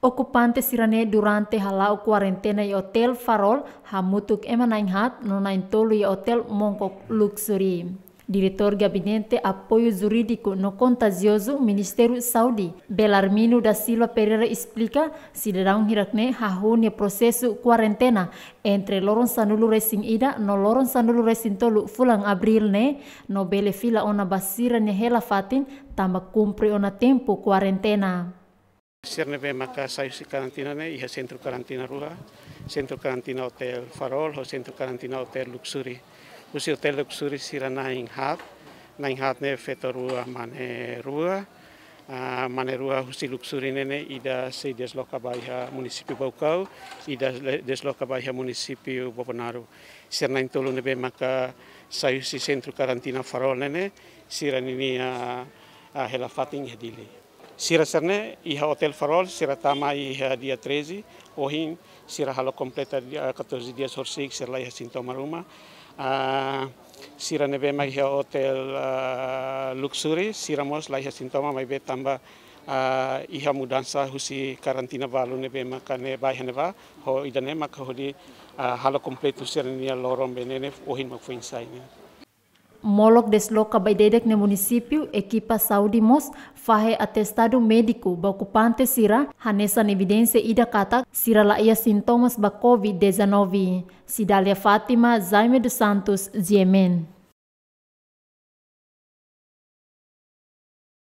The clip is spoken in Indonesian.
Ocupantes irane durante halau quarentena i hotel Farol hamutuk hat nonain tolu i hotel Mongkok Luxury. Diretor Gabinete Apoio Jurídico no Contagioso Ministério Saudi Belarmino da Silva Pereira explica cidadão hirakne hahune processo quarentena entre loron sanulu resing ida no loron sanulu resing tolu fulang abril ne no bele fila ona basira ne hela fatin tamba ona tempo quarentena. CERNB maka saya si karantina ne iha sentru karantina rua, sentru karantina hotel Farol ho sentru karantina hotel Luxury. Usi hotel Luxury sira nain hat, nain hat ne feto ruha mane rua, uh, mane rua husi Luxury ne ida se desloka baiha munisipi Baukau, ida desloka baiha munisipi Bobonaru. Sir naing tolu nebe maka saya si sentru karantina Farol ne sira nini uh, ah, a ah, hela fatin hedili. Sira Sarne iha hotel Farol, sira Tama iha dia 13, ohin sira halo completa dia 14 ah, dias horsik, sira laiha sintoma rumah. Ah, uh, sira nebe mai iha hotel uh, luxury, sira mos laiha sintoma mai be tambah uh, iha mudansa husi karantina balu nebe makane baiha neva, ho idane maka hodi uh, halo completo sira nia lorong benene ohin makfuin sainnya. Molok desloka desloca dedek ne munisipiu ekipa Saudi MOS fahe atestado médico bacupante sira hanesa evidência ida kata, sira ia sintomas ba COVID-19. Sidália Fatima, Jaime dos Santos, Yemen.